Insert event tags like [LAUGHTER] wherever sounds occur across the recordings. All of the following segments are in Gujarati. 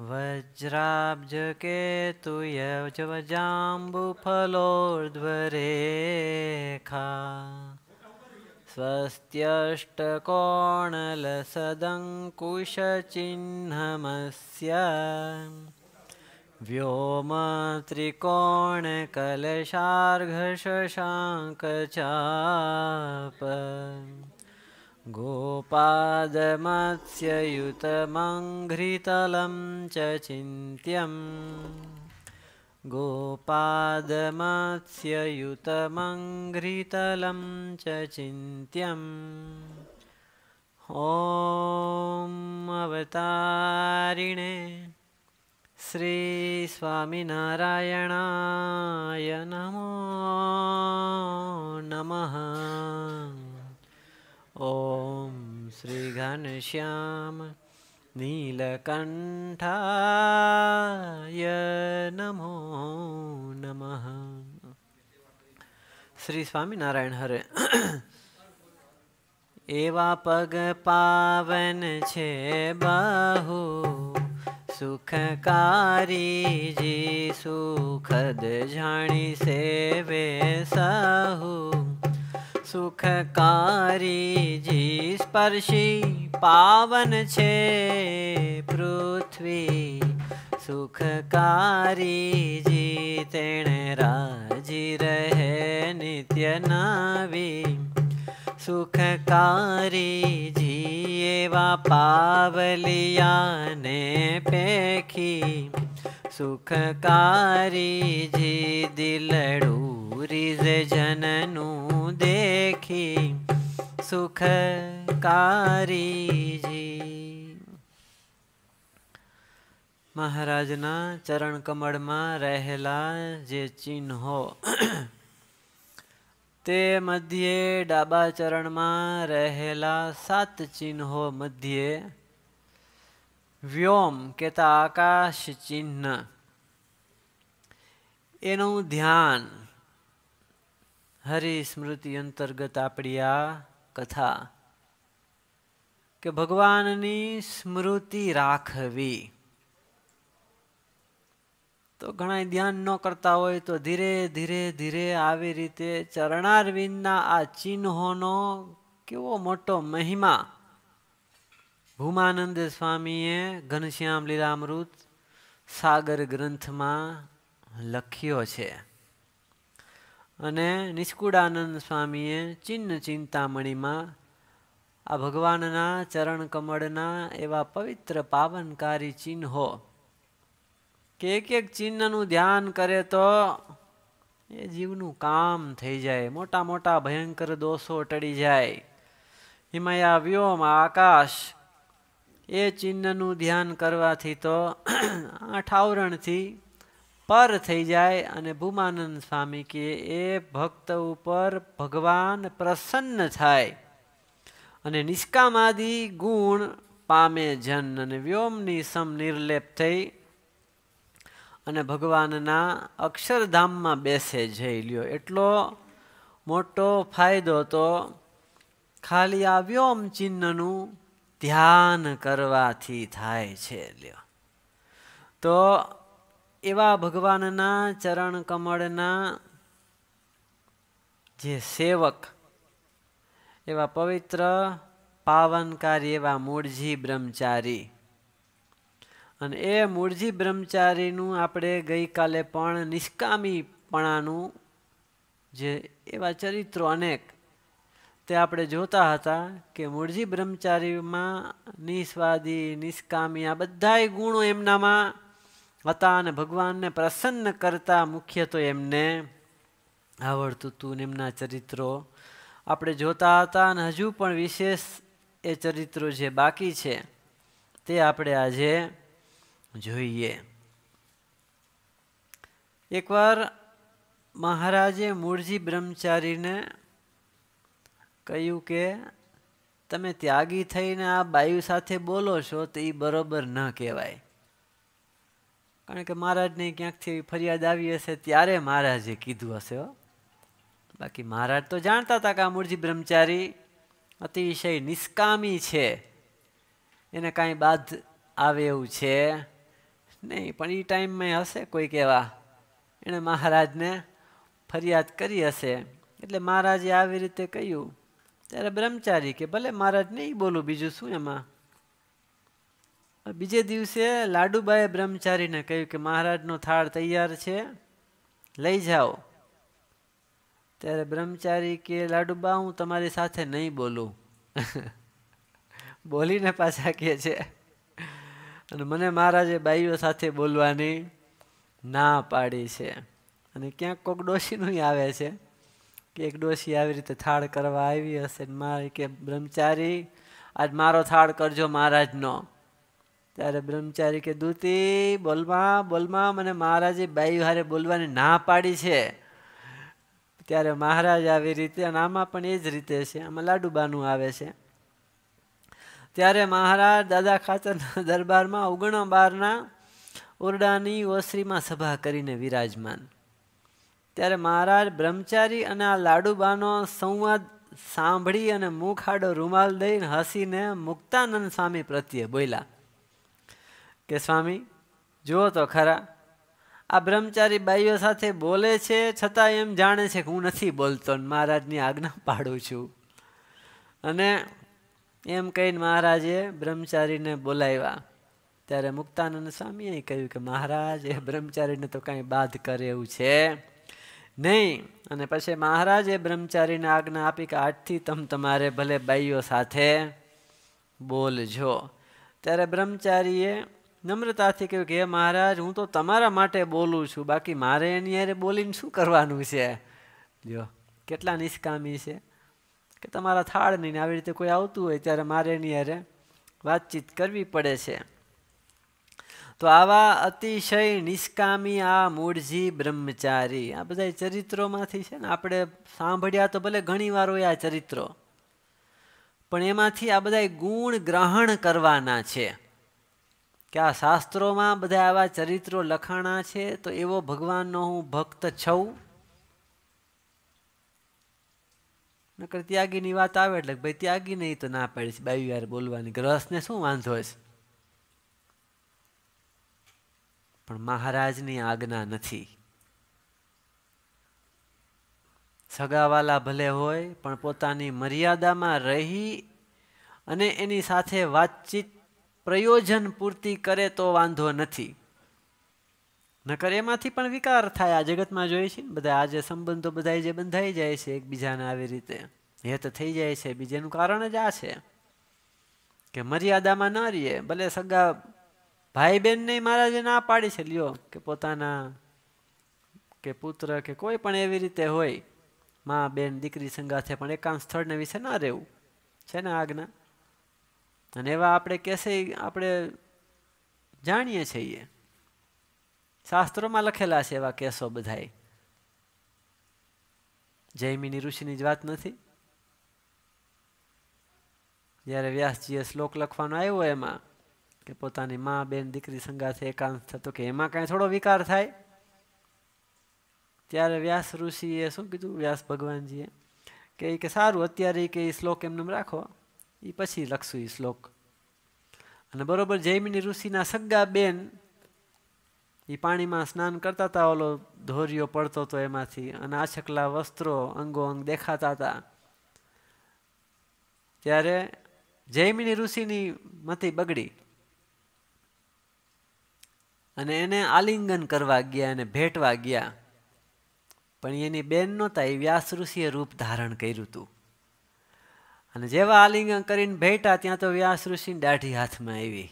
वज्राब्जकेतुयज वजाम्बुफलोर्ध्वरेखा स्वस्त्यष्टकोणलसदङ्कुशचिह्नमस्य व्यो मातृकोणकलर्घशशाङ्कचाप गोपादमत्स्ययुतमङ्घ्रितलं च चिन्त्यं गोपादमत्स्ययुतमङ्घ्रितलं च चिन्त्यम् ॐ अवतारिणे श्रीस्वामिनारायणाय नमो नमः ॐ श्रीघनश्याम नीलकण्ठाय नमो नमः શ્રી સ્વામિનારાયણ હરે એવા પગ પાવન છે બહુ સુખકારી જી સુખદ જાણી સેવે સહુ सुखकारी जी स्पर्शी पावन छे पृथ्वी सुखकारी जी तेण रहे न्य नवि સુખકારી જીએવા પાવલિયાને પેખી સુખકારી જી દિલડું જનનું દેખી સુખકારીજી મહારાજના ચરણ કમળમાં રહેલા જે ચિહ્નો તે મધ્યે ડાબા ચરણમાં રહેલા સાત ચિહ્નો મધ્યે વ્યોમ કેતા આકાશ ચિહ્ન એનું ધ્યાન હરિસ્મૃતિ અંતર્ગત આપણી આ કથા કે ભગવાનની સ્મૃતિ રાખવી તો ઘણા ધ્યાન ન કરતા હોય તો ધીરે ધીરે ધીરે આવી રીતે ચરણારવિંદના આ ચિહ્નોનો કેવો મોટો મહિમા ભૂમાનંદ સ્વામીએ ઘનશ્યામ લીલામૃત સાગર ગ્રંથમાં લખ્યો છે અને નિષ્કુળાનંદ સ્વામીએ ચિહ્ન ચિંતામણીમાં આ ભગવાનના ચરણ કમળના એવા પવિત્ર પાવનકારી ચિહ્નો કે એક એક ચિહ્નનું ધ્યાન કરે તો એ જીવનું કામ થઈ જાય મોટા મોટા ભયંકર દોષો ટળી જાય હિમાયા વ્યોમ આકાશ એ ચિહ્નનું ધ્યાન કરવાથી તો [CLEARS THROAT] આઠ આવરણથી પર થઈ જાય અને ભૂમાનંદ સ્વામી કે એ ભક્ત ઉપર ભગવાન પ્રસન્ન થાય અને નિષ્કામાદી ગુણ પામે જન અને વ્યોમની સમ નિર્લેપ થઈ અને ભગવાનના અક્ષરધામમાં બેસે જઈ લ્યો એટલો મોટો ફાયદો તો ખાલી આ વ્યોમ ચિહ્નનું ધ્યાન કરવાથી થાય છે લ્યો તો એવા ભગવાનના ચરણ કમળના જે સેવક એવા પવિત્ર પાવનકારી એવા મૂળજી બ્રહ્મચારી અને એ મૂળજી બ્રહ્મચારીનું આપણે ગઈકાલે પણ નિષ્કામીપણાનું જે એવા ચરિત્રો અનેક તે આપણે જોતા હતા કે મૂળજી બ્રહ્મચારીમાં નિસ્વાદી નિષ્કામી આ બધાય ગુણો એમનામાં હતા અને ભગવાનને પ્રસન્ન કરતા મુખ્ય તો એમને આવડતું હતું એમના ચરિત્રો આપણે જોતા હતા અને હજુ પણ વિશેષ એ ચરિત્રો જે બાકી છે તે આપણે આજે જોઈએ એકવાર મહારાજે મૂળજી બ્રહ્મચારીને કહ્યું કે તમે ત્યાગી થઈને આ બાયુ સાથે બોલો છો તો એ બરોબર ન કહેવાય કારણ કે મહારાજને ક્યાંકથી ફરિયાદ આવી હશે ત્યારે મહારાજે કીધું હશે બાકી મહારાજ તો જાણતા હતા કે આ મૂળજી બ્રહ્મચારી અતિશય નિષ્કામી છે એને કાંઈ બાદ આવે એવું છે નહીં પણ એ ટાઈમમાં હશે કોઈક એવા એણે મહારાજને ફરિયાદ કરી હશે એટલે મહારાજે આવી રીતે કહ્યું ત્યારે બ્રહ્મચારી કે ભલે મહારાજ નહીં બોલું બીજું શું એમાં બીજે દિવસે લાડુબાએ બ્રહ્મચારીને કહ્યું કે મહારાજનો થાળ તૈયાર છે લઈ જાઓ ત્યારે બ્રહ્મચારી કે લાડુબા હું તમારી સાથે નહીં બોલું [LAUGHS] બોલીને પાછા કહે છે અને મને મહારાજે બાઈઓ સાથે બોલવાની ના પાડી છે અને ક્યાંક કોઈક ડોશીનું આવે છે કે એક ડોશી આવી રીતે થાળ કરવા આવી હશે મારે કે બ્રહ્મચારી આજ મારો થાળ કરજો મહારાજનો ત્યારે બ્રહ્મચારી કે દૂતી બોલમાં બોલમાં મને મહારાજે બાઈ હારે બોલવાની ના પાડી છે ત્યારે મહારાજ આવી રીતે અને આમાં પણ એ જ રીતે છે આમાં લાડુબાનું આવે છે ત્યારે મહારાજ દાદા ખાતરના દરબારમાં ઓગણો બારના ઓરડાની ઓસરીમાં સભા કરીને વિરાજમાન ત્યારે મહારાજ બ્રહ્મચારી અને આ લાડુબાનો સંવાદ સાંભળી અને મુખાડો રૂમાલ દઈને હસીને મુક્તાનંદ સ્વામી પ્રત્યે બોલ્યા કે સ્વામી જુઓ તો ખરા આ બ્રહ્મચારી બાઈઓ સાથે બોલે છે છતાં એમ જાણે છે કે હું નથી બોલતો મહારાજની આજ્ઞા પાડું છું અને એમ કહીને મહારાજે બ્રહ્મચારીને બોલાવ્યા ત્યારે મુક્તાનંદ સ્વામીએ કહ્યું કે મહારાજ એ બ્રહ્મચારીને તો કાંઈ બાદ કરે એવું છે નહીં અને પછી મહારાજે બ્રહ્મચારીને આજ્ઞા આપી કે આજથી તમ તમારે ભલે બાઈઓ સાથે બોલજો ત્યારે બ્રહ્મચારીએ નમ્રતાથી કહ્યું કે હે મહારાજ હું તો તમારા માટે બોલું છું બાકી મારે એની યારે બોલીને શું કરવાનું છે જો કેટલા નિષ્કામી છે કે તમારા થાળ નહીં આવી રીતે કોઈ આવતું હોય ત્યારે મારે એની હારે વાતચીત કરવી પડે છે તો આવા અતિશય નિષ્કામી આ મૂળજી બ્રહ્મચારી આ બધા ચરિત્રોમાંથી છે ને આપણે સાંભળ્યા તો ભલે ઘણી વાર હોય આ ચરિત્રો પણ એમાંથી આ બધા ગુણ ગ્રહણ કરવાના છે કે આ શાસ્ત્રોમાં બધા આવા ચરિત્રો લખાણા છે તો એવો ભગવાનનો હું ભક્ત છું નકર ત્યાગીની વાત આવે એટલે ભાઈ ત્યાગી નહીં તો ના પાડી છે બાઈ યાર બોલવાની રસને શું વાંધો છે પણ મહારાજની આજ્ઞા નથી સગાવાલા ભલે હોય પણ પોતાની મર્યાદામાં રહી અને એની સાથે વાતચીત પ્રયોજન પૂર્તિ કરે તો વાંધો નથી નકર એમાંથી પણ વિકાર થાય આ જગતમાં જોઈએ છીએ બધા આ જે સંબંધો બધા જે બંધાઈ જાય છે એકબીજાને આવી રીતે તો થઈ જાય છે બીજાનું કારણ જ આ છે કે મર્યાદામાં ના રહીએ ભલે સગા ભાઈ બહેનને મહારાજે ના પાડી છે લ્યો કે પોતાના કે પુત્ર કે કોઈ પણ એવી રીતે હોય માં બેન દીકરી સંગાથે પણ એકાંત સ્થળને વિશે ના રહેવું છે ને આજ્ઞા અને એવા આપણે કેસે આપણે જાણીએ છીએ શાસ્ત્રોમાં લખેલા છે એવા કેસો બધાય જૈમિની ઋષિની જ વાત નથી જ્યારે વ્યાસજીએ શ્લોક લખવાનો આવ્યો એમાં કે પોતાની મા બેન દીકરી સંગાથે એકાંત થતો કે એમાં કાંઈ થોડો વિકાર થાય ત્યારે વ્યાસ ઋષિએ શું કીધું વ્યાસ ભગવાનજીએ કે એ કે સારું અત્યારે કે એ શ્લોક એમને રાખો એ પછી લખશું એ શ્લોક અને બરોબર જૈમિની ઋષિના સગા બેન એ પાણીમાં સ્નાન કરતા હતા ઓલો ધોરીઓ પડતો હતો એમાંથી અને આછકલા વસ્ત્રો અંગો અંગ દેખાતા હતા ત્યારે જૈમિની ઋષિની મતી બગડી અને એને આલિંગન કરવા ગયા એને ભેટવા ગયા પણ એની બેન નહોતા એ વ્યાસ ઋષિએ રૂપ ધારણ કર્યું હતું અને જેવા આલિંગન કરીને ભેટા ત્યાં તો વ્યાસ ઋષિની દાઢી હાથમાં આવી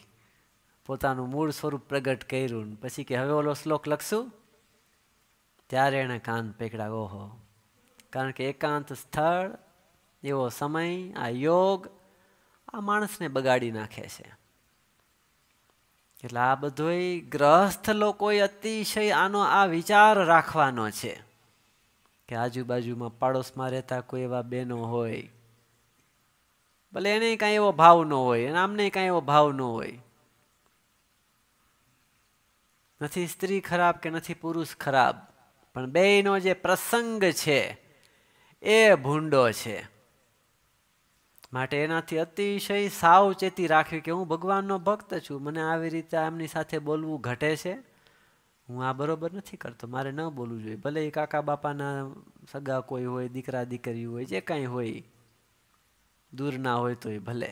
પોતાનું મૂળ સ્વરૂપ પ્રગટ કર્યું પછી કે હવે ઓલો શ્લોક લખશું ત્યારે એણે કાન પેકડા ઓહો કારણ કે એકાંત સ્થળ એવો સમય આ યોગ આ માણસને બગાડી નાખે છે એટલે આ બધોય ગ્રહસ્થ લોકોએ અતિશય આનો આ વિચાર રાખવાનો છે કે આજુબાજુમાં પાડોશમાં રહેતા કોઈ એવા બહેનો હોય ભલે એને કાંઈ એવો ભાવ ન હોય એને આમને કાંઈ એવો ભાવ ન હોય નથી સ્ત્રી ખરાબ કે નથી પુરુષ ખરાબ પણ બેયનો જે પ્રસંગ છે એ ભૂંડો છે માટે એનાથી અતિશય સાવચેતી રાખવી કે હું ભગવાનનો ભક્ત છું મને આવી રીતે એમની સાથે બોલવું ઘટે છે હું આ બરોબર નથી કરતો મારે ન બોલવું જોઈએ ભલે એ કાકા બાપાના સગા કોઈ હોય દીકરા દીકરી હોય જે કાંઈ હોય દૂર ના હોય તોય ભલે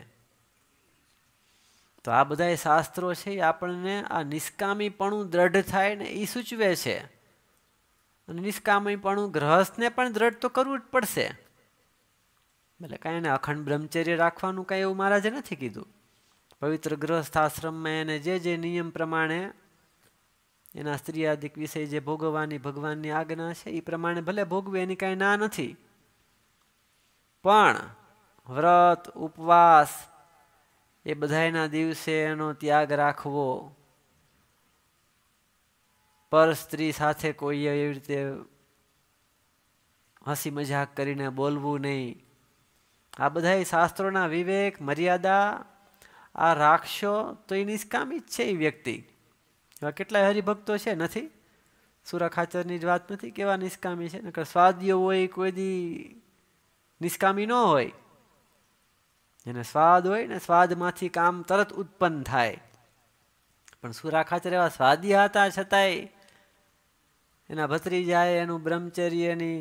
તો આ બધા શાસ્ત્રો છે એ આપણને આ નિષ્કામીપણું દ્રઢ થાય ને એ સૂચવે છે અને નિષ્કામીપણું ગ્રહસ્થને પણ દ્રઢ તો કરવું જ પડશે એટલે કાંઈ એને અખંડ બ્રહ્મચર્ય રાખવાનું કાંઈ એવું મહારાજે નથી કીધું પવિત્ર ગ્રહસ્થ આશ્રમમાં એને જે જે નિયમ પ્રમાણે એના સ્ત્રીયાદિક વિષય જે ભોગવવાની ભગવાનની આજ્ઞા છે એ પ્રમાણે ભલે ભોગવે એની કાંઈ ના નથી પણ વ્રત ઉપવાસ એ બધાના દિવસે એનો ત્યાગ રાખવો પર સ્ત્રી સાથે કોઈએ એવી રીતે હસી મજાક કરીને બોલવું નહીં આ બધા શાસ્ત્રોના વિવેક મર્યાદા આ રાખશો તો એ નિષ્કામી જ છે એ વ્યક્તિ એવા કેટલાય હરિભક્તો છે નથી સુરા ખાચરની જ વાત નથી કેવા નિષ્કામી છે નકર સ્વાદીઓ હોય કોઈ દી નિષ્કામી ન હોય એને સ્વાદ હોય ને સ્વાદમાંથી કામ તરત ઉત્પન્ન થાય પણ સુરા સુરાખાચર એવા સ્વાદી હતા છતાંય એના ભત્રીજાએ એનું બ્રહ્મચર્યની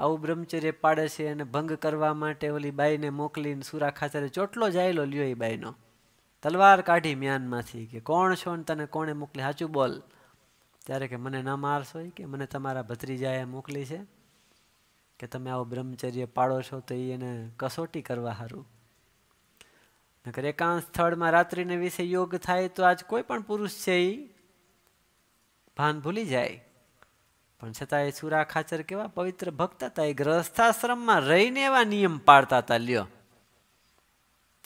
આવું બ્રહ્મચર્ય પાડે છે એને ભંગ કરવા માટે ઓલી બાઈને મોકલીને સુરા ખાચરે ચોટલો જાયેલો લ્યો એ બાઈનો તલવાર કાઢી મ્યાનમાંથી કે કોણ છો ને તને કોણે મોકલી સાચું બોલ ત્યારે કે મને ના મારશો કે મને તમારા ભત્રીજાએ મોકલી છે કે તમે આવો બ્રહ્મચર્ય પાળો છો તો એ એને કસોટી કરવા સારું નકર એકાંત સ્થળમાં રાત્રિને વિશે યોગ થાય તો આજ કોઈ પણ પુરુષ છે એ ભાન ભૂલી જાય પણ છતાં એ સુરા ખાચર કેવા પવિત્ર ભક્ત હતા એ ગ્રહસ્થાશ્રમમાં રહીને એવા નિયમ પાળતા હતા લ્યો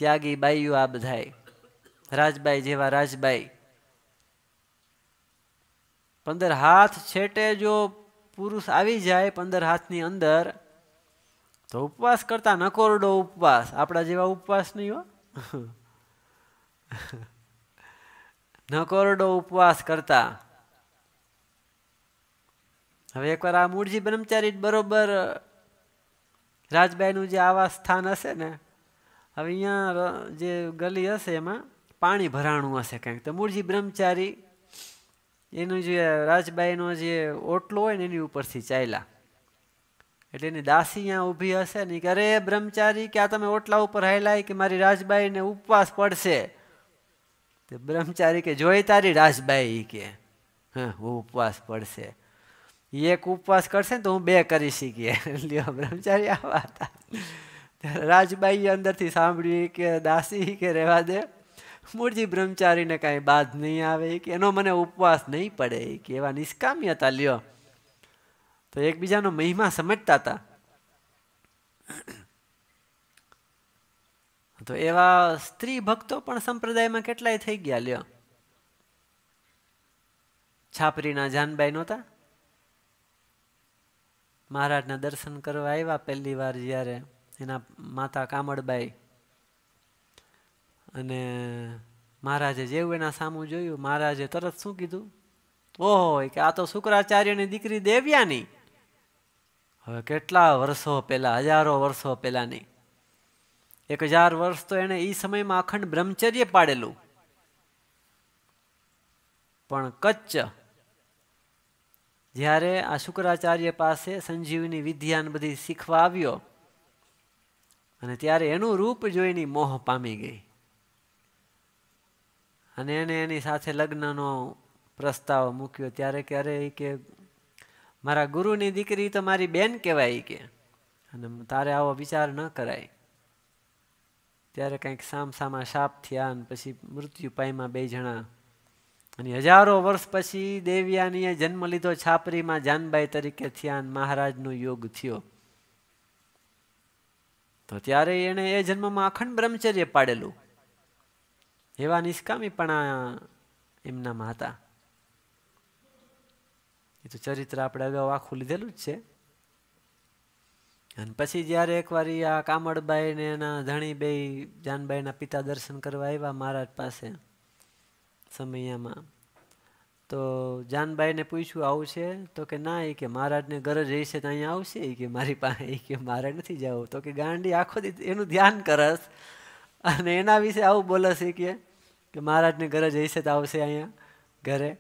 ત્યાગી બાઈઓ આ બધાય રાજબાઈ જેવા રાજબાઈ પંદર હાથ છેટે જો પુરુષ આવી જાય પંદર હાથની અંદર તો ઉપવાસ કરતા ન કોરડો ઉપવાસ આપણા જેવા ઉપવાસ નહીં હો ન કોરડો ઉપવાસ કરતા હવે એકવાર આ મૂળજી બ્રહ્મચારી બરોબર રાજબાઈનું જે આવાસ સ્થાન હશે ને હવે અહીંયા જે ગલી હશે એમાં પાણી ભરાણું હશે કંઈક તો મૂળજી બ્રહ્મચારી એનું જે રાજબાઈનો જે ઓટલો હોય ને એની ઉપરથી ચાલ્યા એટલે એની દાસી અહીંયા ઊભી હશે ને કે અરે બ્રહ્મચારી કે આ તમે ઓટલા ઉપર હાયલાય કે મારી રાજબાઈને ઉપવાસ પડશે તે બ્રહ્મચારી કે જોઈ તારી રાજબાઈ કે હા હું ઉપવાસ પડશે એક ઉપવાસ કરશે ને તો હું બે કરી શીખીએ [LAUGHS] લ્યો બ્રહ્મચારી આવા હતા રાજબાઈએ અંદરથી સાંભળ્યું કે દાસી કે રહેવા દે મૂળજી બ્રહ્મચારીને કાંઈ બાદ નહીં આવે કે એનો મને ઉપવાસ નહીં પડે કે એવા નિષ્કામી હતા લ્યો તો એકબીજાનો મહિમા સમજતા હતા તો એવા સ્ત્રી ભક્તો પણ સંપ્રદાયમાં કેટલાય થઈ ગયા લ્યો છાપરીના જાનબાઈ નહોતા મહારાજના દર્શન કરવા આવ્યા પહેલી વાર જ્યારે એના માતા કામળબાઈ અને મહારાજે જેવું એના સામું જોયું મહારાજે તરત શું કીધું ઓહો કે આ તો શુક્રાચાર્યની દીકરી દેવ્યાની હવે કેટલા વર્ષો પહેલાં હજારો વર્ષો પહેલાંની એક હજાર વર્ષ તો એણે એ સમયમાં અખંડ બ્રહ્મચર્ય પાડેલું પણ કચ્છ જ્યારે આ શુક્રાચાર્ય પાસે સંજીવની વિદ્યાન બધી શીખવા આવ્યો અને ત્યારે એનું રૂપ જોઈને મોહ પામી ગઈ અને એને એની સાથે લગ્નનો પ્રસ્તાવ મૂક્યો ત્યારે ક્યારે કે મારા ગુરુની દીકરી તો મારી બેન કહેવાય કે અને તારે આવો વિચાર ન કરાય ત્યારે કંઈક સામસામા શાપ થયા અને પછી મૃત્યુ પાયમાં બે જણા અને હજારો વર્ષ પછી દેવ્યાનીએ જન્મ લીધો છાપરીમાં જાનબાઈ તરીકે થયા અને મહારાજનો યોગ થયો તો ત્યારે એણે એ જન્મમાં અખંડ બ્રહ્મચર્ય પાડેલું એવા નિષ્કામી નિષ્કામીપણા એમનામાં હતા એ તો ચરિત્ર આપણે અગાઉ આખું લીધેલું જ છે અને પછી જ્યારે એકવાર આ કામળબાઈ ને એના ધણી બે જાનબાઈના પિતા દર્શન કરવા આવ્યા મહારાજ પાસે સમયમાં તો જાનબાઈને પૂછ્યું આવું છે તો કે ના એ કે મહારાજને ઘરે રહી છે તો અહીંયા આવશે એ કે મારી પાસે એ કે મારે નથી જવું તો કે ગાંડી આખો દી એનું ધ્યાન કરસ અને એના વિશે આવું બોલે શીખીએ કે મહારાજને ઘરે જઈશે તો આવશે અહીંયા ઘરે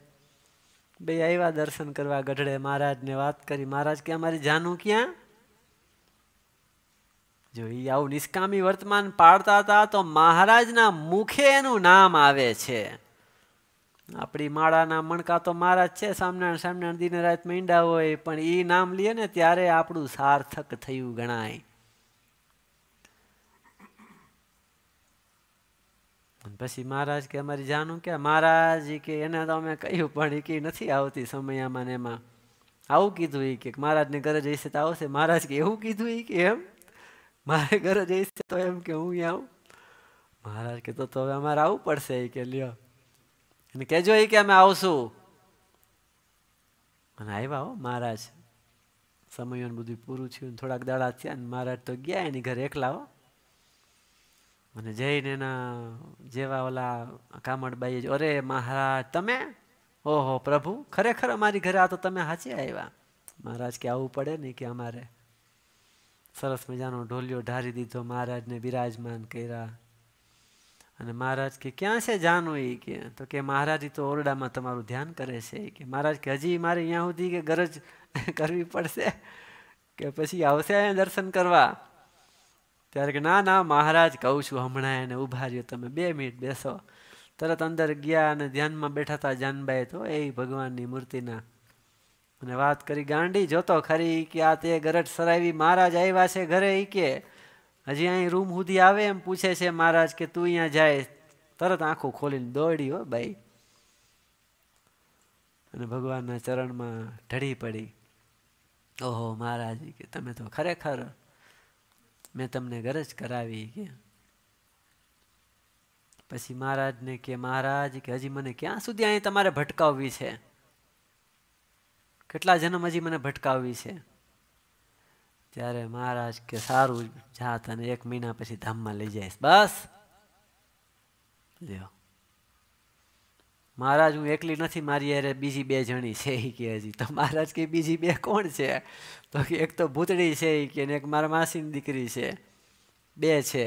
બે આવ્યા દર્શન કરવા ગઢડે મહારાજને વાત કરી મહારાજ કે અમારી જાનું ક્યાં જો એ આવું નિષ્કામી વર્તમાન પાડતા હતા તો મહારાજના મુખે એનું નામ આવે છે આપણી માળાના મણકા તો મહારાજ છે સામનાણ સામનાણ દિને રાત મીંડા હોય પણ એ નામ લઈએ ને ત્યારે આપણું સાર્થક થયું ગણાય પછી મહારાજ કે અમારી જાનું કે મહારાજ કે એને તો અમે કહ્યું પણ એ કે નથી આવતી સમયામાં ને એમાં આવું કીધું એ કે મહારાજને ઘરે જઈશે તો આવશે મહારાજ કે એવું કીધું એ કે એમ મારે ઘરે જઈશે તો એમ કે હું આવું મહારાજ કે તો હવે અમારે આવવું પડશે એ કે લ્યો અને કહેજો એ કે અમે આવશું અને આવ્યા હો મહારાજ સમયોને બધું પૂરું થયું થોડાક દાડા થયા ને મહારાજ તો ગયા એની ઘરે એકલા હો અને જઈને એના જેવા ઓલા કામડબાઈએ અરે મહારાજ તમે ઓહો પ્રભુ ખરેખર અમારી ઘરે આ તો તમે સાચી આવ્યા મહારાજ કે આવવું પડે ને કે અમારે સરસ મજાનો ઢોલિયો ઢારી દીધો મહારાજને બિરાજમાન કર્યા અને મહારાજ કે ક્યાં છે જાનું એ કે તો કે મહારાજ તો ઓરડામાં તમારું ધ્યાન કરે છે કે મહારાજ કે હજી મારે અહીંયા સુધી કે ગરજ કરવી પડશે કે પછી આવશે દર્શન કરવા ત્યારે કે ના ના મહારાજ કહું છું હમણાં એને ઊભા રહ્યો તમે બે મિનિટ બેસો તરત અંદર ગયા અને ધ્યાનમાં બેઠા હતા જાનબાઈ તો એ ભગવાનની મૂર્તિના અને વાત કરી ગાંડી જોતો ખરી કે આ તે ગરટ સરાવી મહારાજ આવ્યા છે ઘરે એ કે હજી અહીં રૂમ સુધી આવે એમ પૂછે છે મહારાજ કે તું અહીંયા જાય તરત આંખો ખોલીને દોડી હો ભાઈ અને ભગવાનના ચરણમાં ઢળી પડી ઓહો મહારાજ કે તમે તો ખરેખર મેં તમને ગરજ કરાવી કે પછી મહારાજને કે મહારાજ કે હજી મને ક્યાં સુધી અહીં તમારે ભટકાવવી છે કેટલા જન્મ હજી મને ભટકાવવી છે ત્યારે મહારાજ કે સારું જા તને એક મહિના પછી ધામમાં લઈ જઈશ બસ લ્યો મહારાજ હું એકલી નથી મારી યારે બીજી બે જણી છે એ કહે હજી તો મહારાજ કે બીજી બે કોણ છે તો કે એક તો ભૂતળી છે એ કે એક મારા માસીની દીકરી છે બે છે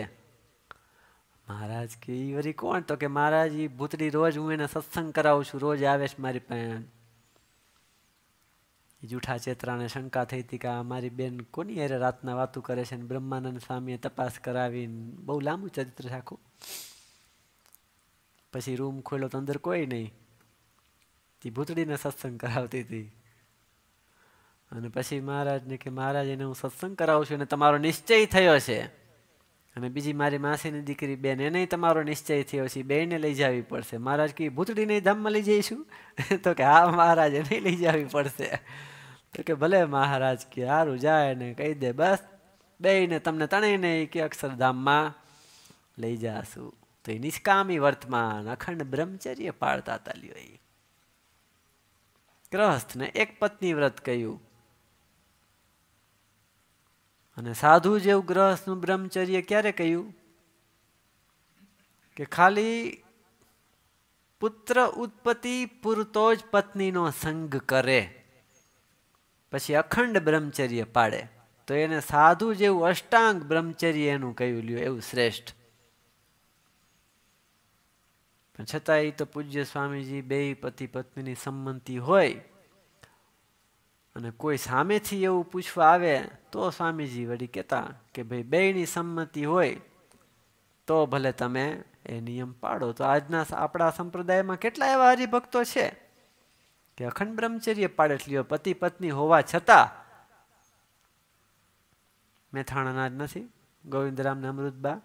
મહારાજ કે એ વરી કોણ તો કે મહારાજ એ ભૂતળી રોજ હું એને સત્સંગ કરાવું છું રોજ આવે છે મારી પાસે જૂઠા ચેતરાને શંકા થઈ હતી કે આ મારી બેન કોની યારે રાતના વાતું કરે છે ને બ્રહ્માનંદ સ્વામીએ તપાસ કરાવીને બહુ લાંબુ ચરિત્ર રાખું પછી રૂમ ખોલ્યો તો અંદર કોઈ નહીં તે ભૂતડીને સત્સંગ કરાવતી હતી અને પછી મહારાજને કે મહારાજ એને હું સત્સંગ કરાવું છું અને તમારો નિશ્ચય થયો છે અને બીજી મારી માસીની દીકરી બેન એને તમારો નિશ્ચય થયો છે બેને લઈ જવી પડશે મહારાજ કે ભૂતડીને ધામમાં લઈ જઈશું [LAUGHS] તો કે હા મહારાજ એને લઈ જવી પડશે તો કે ભલે મહારાજ કે સારું જાય ને કહી દે બસ બેને તમને તણીને કે અક્ષરધામમાં લઈ જાશું તો એ નિષ્કામી વર્તમાન અખંડ બ્રહ્મચર્ય પાળતા તાલ્યો એ ગ્રહસ્થને એક પત્ની વ્રત કહ્યું અને સાધુ જેવું ગ્રહસ્થનું બ્રહ્મચર્ય ક્યારે કહ્યું કે ખાલી પુત્ર ઉત્પત્તિ પૂરતો જ પત્નીનો સંગ કરે પછી અખંડ બ્રહ્મચર્ય પાડે તો એને સાધુ જેવું અષ્ટાંગ બ્રહ્મચર્ય એનું કહ્યું લ્યો એવું શ્રેષ્ઠ પણ છતાંય તો પૂજ્ય સ્વામીજી બે પતિ પત્નીની સંમતિ હોય અને કોઈ સામેથી એવું પૂછવા આવે તો સ્વામીજી વળી કહેતા કે ભાઈ બેયની સંમતિ હોય તો ભલે તમે એ નિયમ પાડો તો આજના આપણા સંપ્રદાયમાં કેટલા એવા હરિભક્તો છે કે અખંડ બ્રહ્મચર્ય પાડે લ્યો પતિ પત્ની હોવા છતાં મેથાણાના જ નથી ગોવિંદરામ અમૃતબા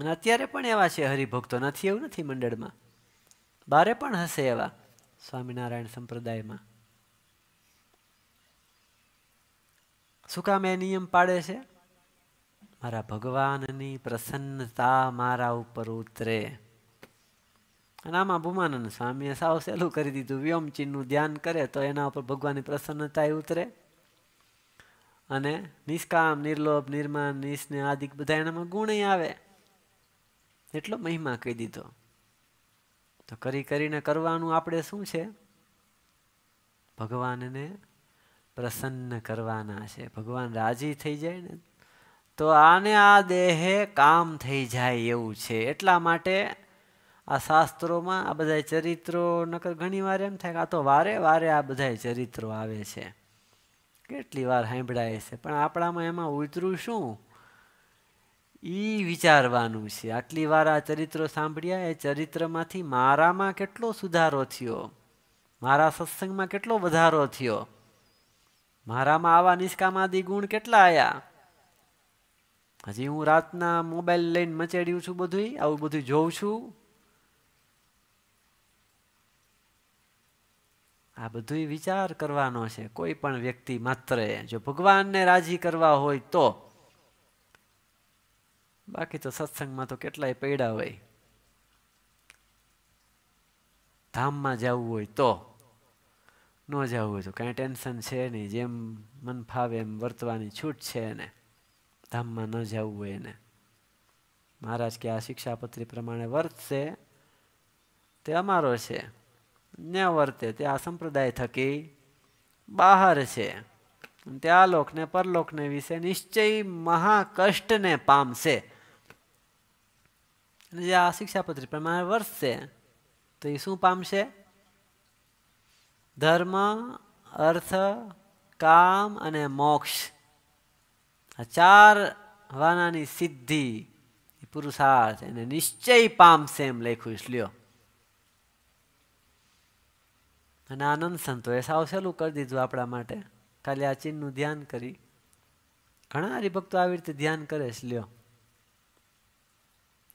અને અત્યારે પણ એવા છે હરિભક્તો નથી એવું નથી મંડળમાં બારે પણ હશે એવા સ્વામિનારાયણ સંપ્રદાયમાં શું કામ એ નિયમ પાડે છે મારા ભગવાનની પ્રસન્નતા મારા ઉપર ઉતરે અને આમાં ભૂમાનંદ સ્વામીએ સાવ સહેલું કરી દીધું વ્યોમચિનનું ધ્યાન કરે તો એના ઉપર ભગવાનની પ્રસન્નતા ઉતરે અને નિષ્કામ નિર્લોભ નિર્માણ નિષ્ને આદિક બધા એનામાં ગુણ આવે એટલો મહિમા કહી દીધો તો કરી કરીને કરવાનું આપણે શું છે ભગવાનને પ્રસન્ન કરવાના છે ભગવાન રાજી થઈ જાય ને તો આને આ દેહે કામ થઈ જાય એવું છે એટલા માટે આ શાસ્ત્રોમાં આ બધા ચરિત્રો નકર ઘણી વાર એમ થાય કે આ તો વારે વારે આ બધા ચરિત્રો આવે છે કેટલી વાર સાંભળાય છે પણ આપણામાં એમાં ઉતરું શું એ વિચારવાનું છે આટલી વાર આ ચરિત્રો સાંભળ્યા એ ચરિત્રમાંથી મારામાં કેટલો સુધારો થયો મારા સત્સંગમાં કેટલો વધારો થયો મારામાં આવા નિષ્કામાદી ગુણ કેટલા આવ્યા હજી હું રાતના મોબાઈલ લઈને મચેડ્યું છું બધું આવું બધું જોઉં છું આ બધું વિચાર કરવાનો છે કોઈ પણ વ્યક્તિ માત્ર જો ભગવાનને રાજી કરવા હોય તો બાકી તો સત્સંગમાં તો કેટલાય પૈડા હોય ધામમાં જવું હોય તો ન જવું હોય તો કાંઈ ટેન્શન છે નહીં જેમ મન ફાવે એમ વર્તવાની છૂટ છે એને ધામમાં ન જવું હોય એને મહારાજ કે આ શિક્ષાપત્રી પ્રમાણે વર્તશે તે અમારો છે ન વર્તે તે આ સંપ્રદાય થકી બહાર છે તે આ લોકને પરલોકને વિશે નિશ્ચય મહાકષ્ટને પામશે અને જે આ શિક્ષા શિક્ષાપત્રી પ્રમાણે વર્તશે તો એ શું પામશે ધર્મ અર્થ કામ અને મોક્ષ આ ચાર વાનાની સિદ્ધિ પુરુષાર્થ એને નિશ્ચય પામશે એમ લખ્યું લ્યો અને આનંદ સંતોએ સાવ સહેલું કરી દીધું આપણા માટે ખાલી આ ચિહ્નનું ધ્યાન કરી ઘણા હરિભક્તો આવી રીતે ધ્યાન કરે છે લ્યો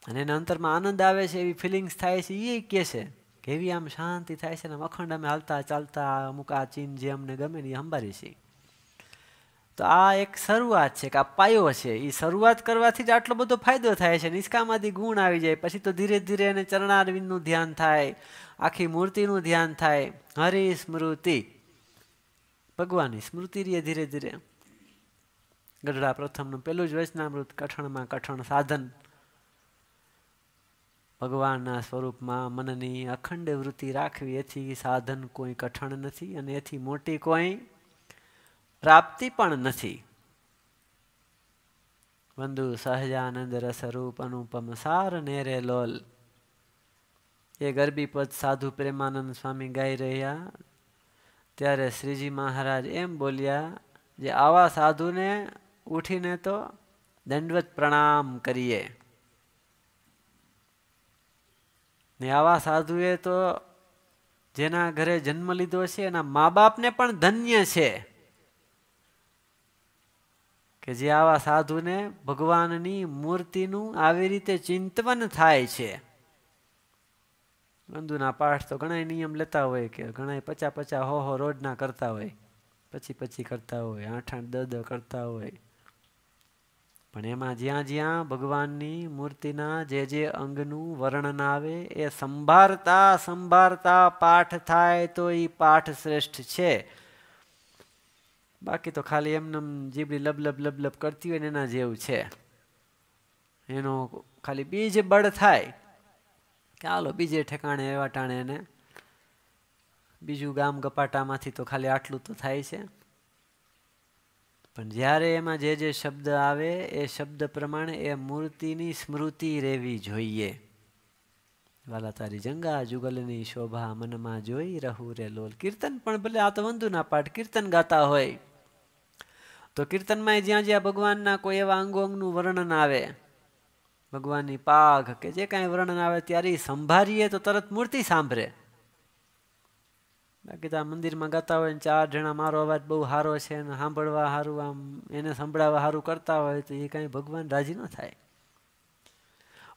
અને એના અંતરમાં આનંદ આવે છે એવી ફિલિંગ્સ થાય છે એ કહે છે કે એવી આમ શાંતિ થાય છે ને અખંડ અમે હાલતા ચાલતા અમુક આ ચીન જે અમને ગમે ને એ સંભાળી છે તો આ એક શરૂઆત છે કે આ પાયો છે એ શરૂઆત કરવાથી જ આટલો બધો ફાયદો થાય છે નિષ્કામાંથી ગુણ આવી જાય પછી તો ધીરે ધીરે એને ચરણારવિંદનું ધ્યાન થાય આખી મૂર્તિનું ધ્યાન થાય હરિ સ્મૃતિ ભગવાનની સ્મૃતિ રે ધીરે ધીરે ગઢડા પ્રથમનું પેલું જ વચનામૃત કઠણમાં કઠણ સાધન ભગવાનના સ્વરૂપમાં મનની અખંડ વૃત્તિ રાખવી એથી સાધન કોઈ કઠણ નથી અને એથી મોટી કોઈ પ્રાપ્તિ પણ નથી બંધુ સહજાનંદ રસરૂપ અનુપમ સાર નેરે લોલ એ ગરબી પદ સાધુ પ્રેમાનંદ સ્વામી ગાઈ રહ્યા ત્યારે શ્રીજી મહારાજ એમ બોલ્યા જે આવા સાધુને ઉઠીને તો દંડવત પ્રણામ કરીએ ને આવા સાધુએ તો જેના ઘરે જન્મ લીધો છે એના મા બાપને પણ ધન્ય છે કે જે આવા સાધુને ભગવાનની મૂર્તિનું આવી રીતે ચિંતવન થાય છે ગંદુના પાઠ તો ઘણા નિયમ લેતા હોય કે ઘણા પચા પચા હો હો રોજના કરતા હોય પછી પછી કરતા હોય આઠ આઠ દ દસ કરતા હોય પણ એમાં જ્યાં જ્યાં ભગવાનની મૂર્તિના જે જે અંગનું વર્ણન આવે એ સંભાળતા સંભાળતા પાઠ થાય તો એ પાઠ શ્રેષ્ઠ છે બાકી તો ખાલી એમને જીબડી લબલબ લબલબ કરતી હોય ને એના જેવું છે એનો ખાલી બીજ બળ થાય કે હાલો બીજે ઠેકાણે એવા ટાણે એને બીજું ગામ ગપાટામાંથી તો ખાલી આટલું તો થાય છે પણ જ્યારે એમાં જે જે શબ્દ આવે એ શબ્દ પ્રમાણે એ મૂર્તિની સ્મૃતિ રહેવી જોઈએ વાલા તારી જંગા જુગલની શોભા મનમાં જોઈ રહું રે લોલ કીર્તન પણ ભલે આ તો વંદુના પાઠ કીર્તન ગાતા હોય તો કીર્તનમાં જ્યાં જ્યાં ભગવાનના કોઈ એવા અંગો અંગનું વર્ણન આવે ભગવાનની પાઘ કે જે કાંઈ વર્ણન આવે ત્યારે સંભાળીએ તો તરત મૂર્તિ સાંભળે બાકી તો આ મંદિરમાં ગાતા હોય ને ચાર જણા મારો અવાજ બહુ સારો છે અને સાંભળવા સારું આમ એને સંભળાવવા સારું કરતા હોય તો એ કાંઈ ભગવાન રાજી ન થાય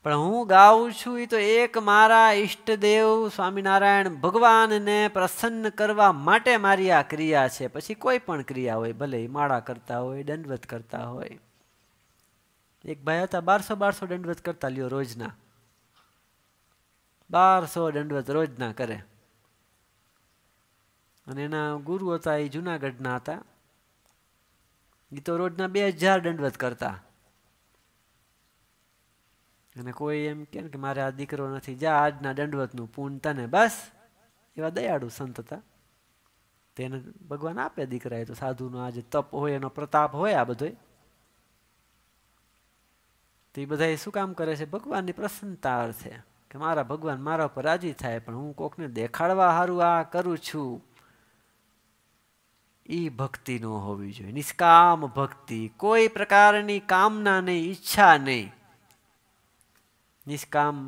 પણ હું ગાઉં છું એ તો એક મારા ઈષ્ટદેવ સ્વામિનારાયણ ભગવાનને પ્રસન્ન કરવા માટે મારી આ ક્રિયા છે પછી કોઈ પણ ક્રિયા હોય ભલે માળા કરતા હોય દંડવત કરતા હોય એક ભાઈ હતા બારસો બારસો દંડવત કરતા લ્યો રોજના બારસો દંડવત રોજના કરે અને એના ગુરુ હતા એ જુનાગઢના હતા એ તો રોજના બે હજાર દંડવત કરતા અને કોઈ એમ કે ને કે મારે આ દીકરો નથી જા આજના દંડવતનું પૂન તને બસ એવા દયાળુ સંત હતા તેને ભગવાન આપે દીકરા એ તો સાધુનો આ જે તપ હોય એનો પ્રતાપ હોય આ બધો તો એ બધા શું કામ કરે છે ભગવાનની પ્રસન્નતા અર્થે કે મારા ભગવાન મારા ઉપર રાજી થાય પણ હું કોકને દેખાડવા સારું આ કરું છું ઈ ભક્તિ નો હોવી જોઈએ નિષ્કામ ભક્તિ કોઈ પ્રકારની કામના નઈ ઈચ્છા નઈ નિષ્કામ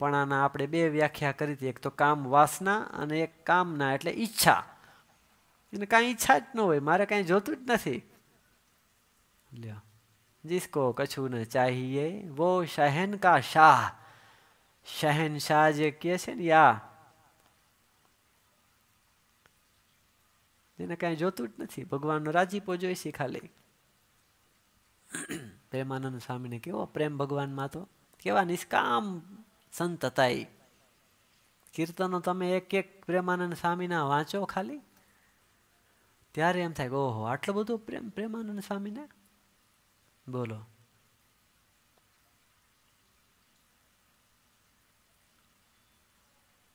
પણાના આપણે બે વ્યાખ્યા કરી તે એક તો કામવાસના અને એક કામના એટલે ઈચ્છા જેને કઈ ઈચ્છા જ ન હોય મારે કઈ જોતું જ નથી લ્યો जिसको કશું ન જોઈએ વો શહેન કા શાહ શહેનશાહ જે કેસે ન્યા જેને કાંઈ જોતું જ નથી ભગવાનનો રાજીપો જોઈ છે ખાલી [CLEARS THROAT] પ્રેમાનંદ સ્વામીને કેવો પ્રેમ ભગવાનમાં તો કેવા નિષ્કામ સંત હતા એ કીર્તનો તમે એક એક પ્રેમાનંદ સ્વામીના વાંચો ખાલી ત્યારે એમ થાય ઓહો આટલો બધો પ્રેમ પ્રેમાનંદ સ્વામીને બોલો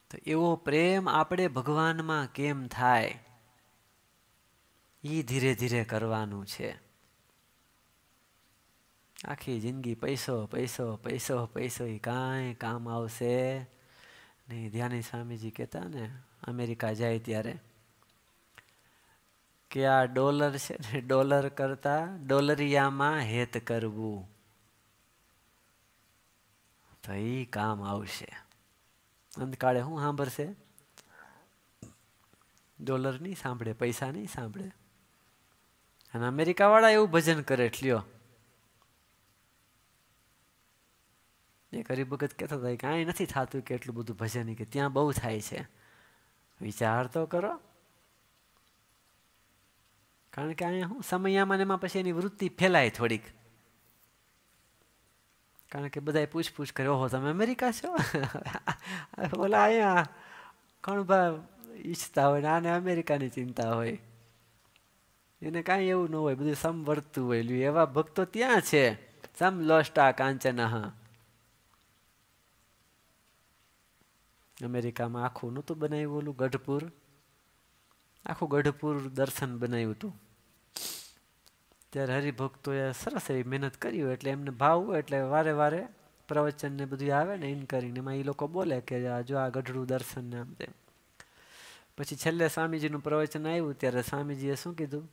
તો એવો પ્રેમ આપણે ભગવાનમાં કેમ થાય એ ધીરે ધીરે કરવાનું છે આખી જિંદગી પૈસો પૈસો પૈસો પૈસો એ કાંઈ કામ આવશે નહીં ધ્યાની સ્વામીજી કહેતા ને અમેરિકા જાય ત્યારે કે આ ડોલર છે ને ડોલર કરતા ડોલરિયામાં હેત કરવું તો એ કામ આવશે અંધકાળે શું સાંભળશે ડોલર નહીં સાંભળે પૈસા નહીં સાંભળે અને અમેરિકાવાળા એવું ભજન કરે લ્યો એક હરિભગત કહેતા હતા કાંઈ નથી થતું કે એટલું બધું ભજન કે ત્યાં બહુ થાય છે વિચાર તો કરો કારણ કે અહીંયા હું સમયામાં એમાં પછી એની વૃત્તિ ફેલાય થોડીક કારણ કે બધાએ પૂછપૂછ કરે ઓહો તમે અમેરિકા છો [LAUGHS] બોલા અહીંયા ઘણું ઈચ્છતા હોય ને આને અમેરિકાની ચિંતા હોય એને કાંઈ એવું ન હોય બધું સમવર્તું હોય એવા ભક્તો ત્યાં છે સમ લોસ્ટ આ કાંચન કાંચનાહ અમેરિકામાં આખું નહોતું બનાવ્યું ઓલું ગઢપુર આખું ગઢપુર દર્શન બનાવ્યું હતું ત્યારે હરિભક્તોએ સરસ એવી મહેનત કરી હોય એટલે એમને ભાવ હોય એટલે વારે વારે પ્રવચન ને બધું આવે ને ઇન કરીને એમાં એ લોકો બોલે કે જો આ ગઢડું દર્શન ને આમ તેમ પછી છેલ્લે સ્વામીજીનું પ્રવચન આવ્યું ત્યારે સ્વામીજીએ શું કીધું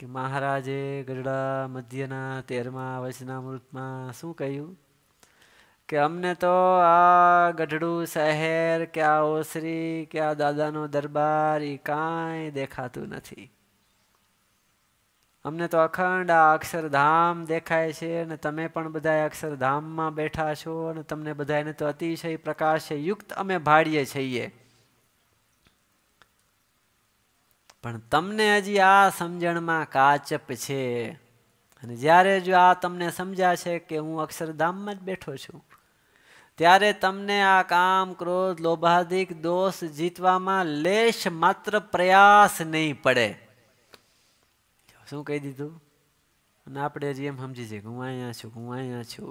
કે મહારાજે ગઢડા મધ્યના તેરમા મૃતમાં શું કહ્યું કે અમને તો આ ગઢડું શહેર કે આ ઓસરી કે આ દાદાનો દરબાર એ કાંઈ દેખાતું નથી અમને તો અખંડ આ અક્ષરધામ દેખાય છે અને તમે પણ બધા અક્ષરધામમાં બેઠા છો અને તમને બધાને તો અતિશય યુક્ત અમે ભાડીએ છીએ પણ તમને હજી આ સમજણમાં કાચપ છે અને જ્યારે જો આ તમને સમજાશે કે હું અક્ષરધામમાં જ બેઠો છું ત્યારે તમને આ કામ ક્રોધ લોભાધિક દોષ જીતવામાં લેશ માત્ર પ્રયાસ નહીં પડે શું કહી દીધું અને આપણે હજી એમ સમજી છે હું અહીંયા છું હું અહીંયા છું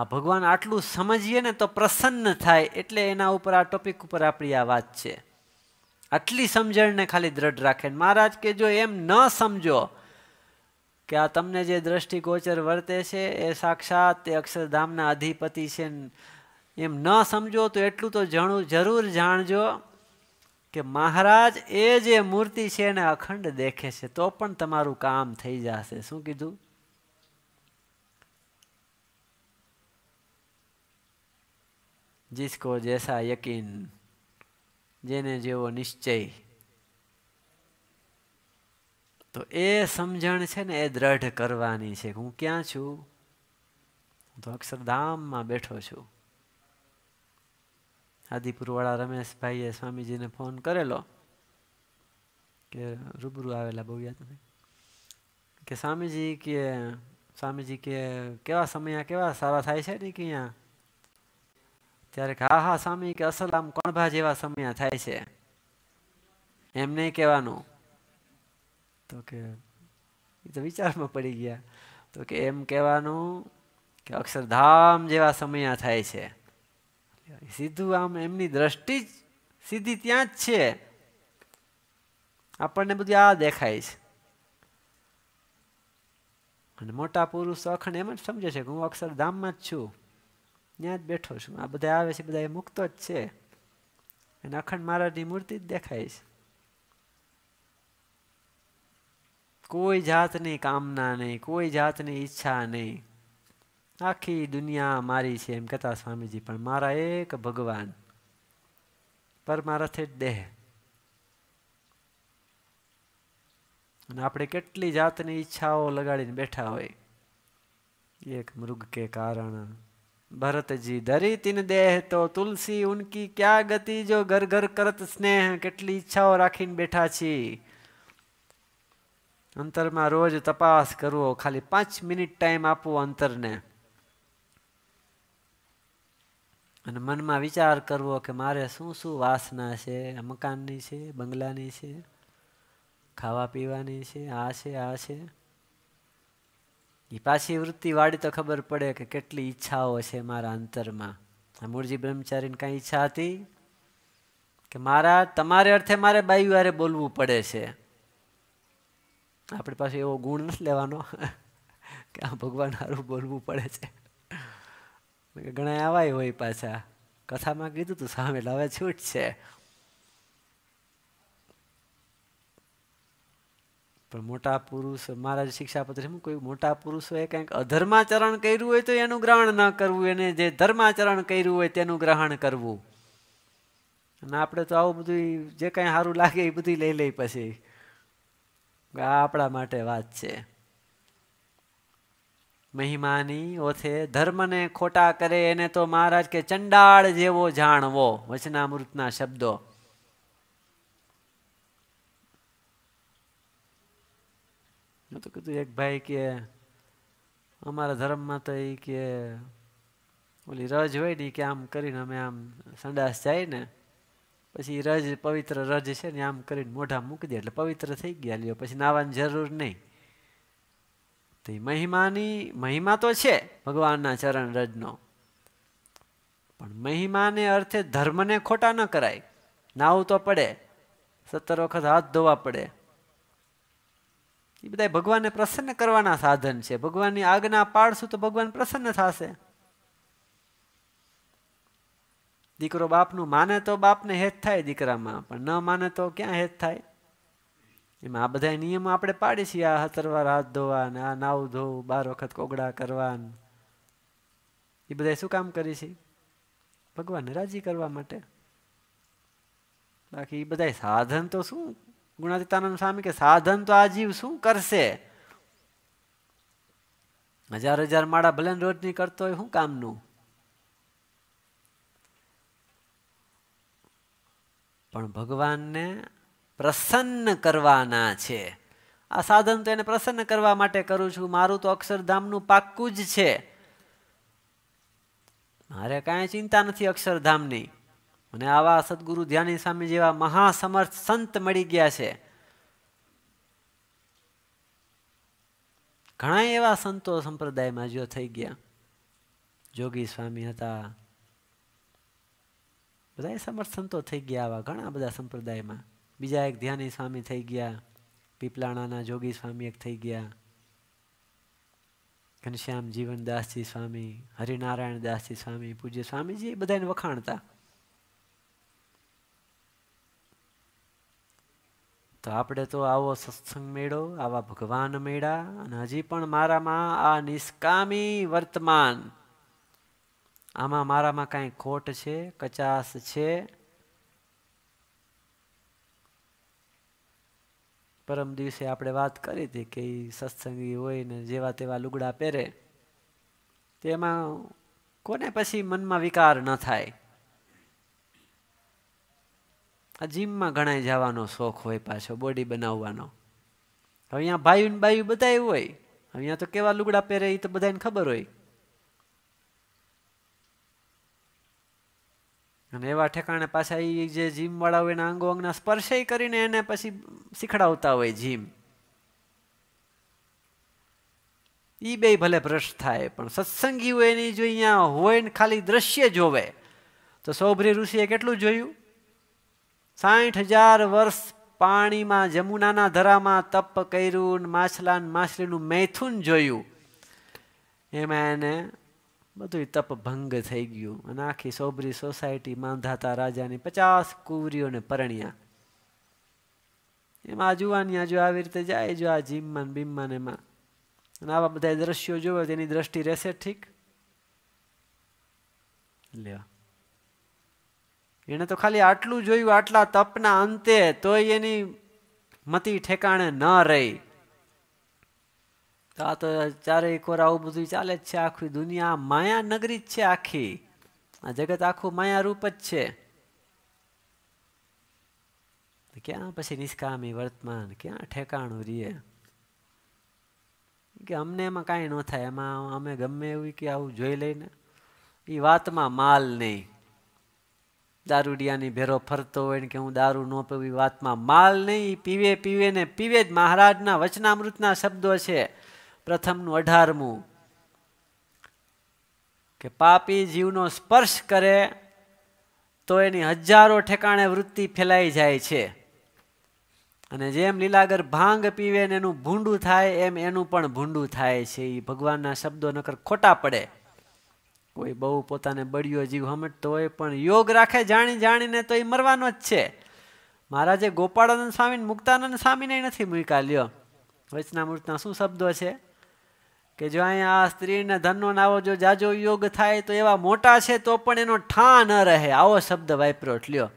આ ભગવાન આટલું સમજીએ ને તો પ્રસન્ન થાય એટલે એના ઉપર આ ટોપિક ઉપર આપણી આ વાત છે આટલી સમજણને ખાલી દ્રઢ રાખે મહારાજ કે જો એમ ન સમજો કે આ તમને જે દ્રષ્ટિગોચર વર્તે છે એ સાક્ષાત તે અક્ષરધામના અધિપતિ છે એમ ન સમજો તો એટલું તો જાણું જરૂર જાણજો કે મહારાજ એ જે મૂર્તિ છે એને અખંડ દેખે છે તો પણ તમારું કામ થઈ જશે શું કીધું જિસકો જૈસા યકીન જેને જેવો નિશ્ચય તો એ સમજણ છે ને એ દ્રઢ કરવાની છે હું ક્યાં છું તો અક્ષરધામમાં બેઠો છું આદિપુરવાળા રમેશભાઈએ સ્વામીજીને ફોન કરેલો કે રૂબરૂ આવેલા બહુ યાદ નહીં કે સ્વામીજી કે સ્વામીજી કે કેવા સમયા કેવા સારા થાય છે ને કે અહીંયા ત્યારે હા હા સ્વામી કે અસલ આમ કોણભા જેવા સમય થાય છે એમ નહીં કહેવાનું તો કે એ તો વિચારમાં પડી ગયા તો કે એમ કહેવાનું કે અક્ષરધામ જેવા સમયા થાય છે સીધું આમ એમની દ્રષ્ટિ જ સીધી ત્યાં જ છે આપણને બધું આ દેખાય છે અને મોટા પુરુષો અખંડ એમ જ સમજે છે કે હું અક્ષરધામમાં જ છું ત્યાં જ બેઠો છું આ બધા આવે છે બધા એ મુક્તો જ છે અને અખંડ મહારાજની મૂર્તિ જ દેખાય છે કોઈ જાતની કામના નહીં કોઈ જાતની ઈચ્છા નહીં આખી દુનિયા મારી છે એમ કહેતા સ્વામીજી પણ મારા એક ભગવાન પરમારથે જ દેહ અને આપણે કેટલી જાતની ઈચ્છાઓ લગાડીને બેઠા હોય એક મૃગ કે કારણ ભરતજી જી ધરી તિન દેહ તો તુલસી ઉનકી ક્યાં ગતિ જો ઘર ઘર કરત સ્નેહ કેટલી ઈચ્છાઓ રાખીને બેઠા છી અંતરમાં રોજ તપાસ કરવો ખાલી પાંચ મિનિટ ટાઈમ આપવો અંતરને અને મનમાં વિચાર કરવો કે મારે શું શું વાસના છે મકાનની છે બંગલાની છે ખાવા પીવાની છે આ છે આ છે એ પાછી વૃત્તિ વૃત્તિવાળી તો ખબર પડે કે કેટલી ઈચ્છાઓ છે મારા અંતરમાં આ મૂળજી બ્રહ્મચારીની કાંઈ ઈચ્છા હતી કે મારા તમારે અર્થે મારે બાઈ વારે બોલવું પડે છે આપણી પાસે એવો ગુણ નથી લેવાનો [LAUGHS] કે આ ભગવાન સારું બોલવું પડે છે ઘણા આવાય હોય પાછા કથામાં કીધું તું સામે હવે છૂટ છે પણ મોટા પુરુષ મહારાજ શિક્ષાપત્ર એમ કોઈ મોટા પુરુષોએ કંઈક અધર્માચરણ કર્યું હોય તો એનું ગ્રહણ ન કરવું એને જે ધર્માચરણ કર્યું હોય તેનું ગ્રહણ કરવું અને આપણે તો આવું બધું જે કાંઈ સારું લાગે એ બધું લઈ લઈ પછી આ આપણા માટે વાત છે મહિમાની ઓથે ધર્મને ખોટા કરે એને તો મહારાજ કે ચંડાળ જેવો જાણવો વચનામૃતના શબ્દો મેં તો કીધું એક ભાઈ કે અમારા ધર્મમાં તો એ કે ઓલી રજ હોય ને કે આમ કરીને અમે આમ સંડાસ જાય ને પછી રજ પવિત્ર રજ છે ને આમ કરીને મોઢા મૂકી દે એટલે પવિત્ર થઈ ગયા લ્યો પછી નાવાની જરૂર નહીં તો એ મહિમાની મહિમા તો છે ભગવાનના ચરણ રજનો પણ મહિમાને અર્થે ધર્મને ખોટા ન કરાય નાવું તો પડે સત્તર વખત હાથ ધોવા પડે એ બધા ભગવાનને પ્રસન્ન કરવાના સાધન છે ભગવાનની આજ્ઞા પાડશું તો ભગવાન પ્રસન્ન થશે દીકરો બાપનું માને તો બાપને હેત થાય દીકરામાં પણ ન માને તો ક્યાં હેત થાય એમાં આ બધા નિયમો આપણે પાડીએ છીએ આ હતરવાર હાથ ધોવા આ નાવ ધોવું બાર વખત કોગડા કરવા એ બધા શું કામ કરી છે ભગવાનને રાજી કરવા માટે બાકી એ બધા સાધન તો શું ગુણાતીતાનંદ સ્વામી કે સાધન તો આ જીવ શું કરશે હજાર હજાર માળા ભલે રોજની કરતો હોય શું કામનું પણ ભગવાનને પ્રસન્ન કરવાના છે આ સાધન તો એને પ્રસન્ન કરવા માટે કરું છું મારું તો અક્ષરધામનું પાક્કું જ છે મારે કાંઈ ચિંતા નથી અક્ષરધામની અને આવા સદગુરુ ધ્યાની સ્વામી જેવા મહાસમર્થ સંત મળી ગયા છે ઘણા એવા સંતો સંપ્રદાયમાં જો થઈ ગયા જોગી સ્વામી હતા બધા સમર્થ સંતો થઈ ગયા આવા ઘણા બધા સંપ્રદાયમાં બીજા એક ધ્યાની સ્વામી થઈ ગયા પીપલાણાના જોગી સ્વામી એક થઈ ગયા ઘનશ્યામ જીવનદાસજી સ્વામી હરિનારાયણ દાસજી સ્વામી પૂજ્ય સ્વામીજી એ બધાને વખાણતા તો આપણે તો આવો સત્સંગ મેળો આવા ભગવાન મેળા અને હજી પણ મારામાં આ નિષ્કામી વર્તમાન આમાં મારામાં કાંઈ ખોટ છે કચાસ છે પરમ દિવસે આપણે વાત કરી હતી કે એ સત્સંગી હોય ને જેવા તેવા લુગડા પહેરે તેમાં કોને પછી મનમાં વિકાર ન થાય આ જીમમાં ઘણા જવાનો શોખ હોય પાછો બોડી બનાવવાનો હવે અહીંયા ભાઈ ને બાયું બધા એવું હોય અહીંયા તો કેવા લુગડા પહેરે એ તો બધાને ખબર હોય અને એવા ઠેકાણે પાછા એ જે જીમવાળા હોય એના અંગો અંગના સ્પર્શે કરીને એને પછી શીખડાવતા હોય જીમ એ બે ભલે ભ્રષ્ટ થાય પણ સત્સંગી હોય એની જો અહીંયા હોય ને ખાલી દ્રશ્ય જોવે તો સૌભરી ઋષિએ કેટલું જોયું સાઠ હજાર વર્ષ પાણીમાં જમુનાના ધરામાં તપ કર્યું માછલા માછલીનું મૈથુન જોયું એમાં એને બધું તપ ભંગ થઈ ગયું અને આખી સોબરી સોસાયટી માંધાતા રાજાની પચાસ કુવરીઓને પરણ્યા એમાં જુવાની જો આવી રીતે જાય જો આ જીમમાં બીમમાં એમાં અને આવા બધા દ્રશ્યો જોવે તેની દ્રષ્ટિ રહેશે ઠીક લેવા એણે તો ખાલી આટલું જોયું આટલા તપના અંતે તોય એની મતિ ઠેકાણે ન રહી તો આ તો ચારેય કોરા આવું બધું ચાલે જ છે આખી દુનિયા માયા નગરી જ છે આખી આ જગત આખું માયા રૂપ જ છે ક્યાં પછી નિષ્કામી વર્તમાન ક્યાં ઠેકાણું રીએ કે અમને એમાં કાંઈ ન થાય એમાં અમે ગમે એવું કે આવું જોઈ લઈને એ વાતમાં માલ નહીં દારૂડિયાની ભેરો ફરતો હોય ને કે હું દારૂ ન પીવી વાતમાં માલ નહીં પીવે પીવે ને પીવે જ મહારાજના વચનામૃતના શબ્દો છે પ્રથમનું અઢારમું કે પાપી જીવનો સ્પર્શ કરે તો એની હજારો ઠેકાણે વૃત્તિ ફેલાઈ જાય છે અને જેમ લીલાગર ભાંગ પીવે ને એનું ભૂંડું થાય એમ એનું પણ ભૂંડું થાય છે એ ભગવાનના શબ્દો નકર ખોટા પડે કોઈ બહુ પોતાને બળ્યો જીવ હમટતો હોય પણ યોગ રાખે જાણી જાણીને તો એ મરવાનો જ છે મહારાજે ગોપાળાનંદ સ્વામી મુક્તાનંદ સ્વામીને નથી મૂકા લ્યો વચનામૃતના શું શબ્દો છે કે જો અહીંયા આ સ્ત્રીને ધનનો નાવો જો જાજો યોગ થાય તો એવા મોટા છે તો પણ એનો ઠા ન રહે આવો શબ્દ વાપરો લ્યો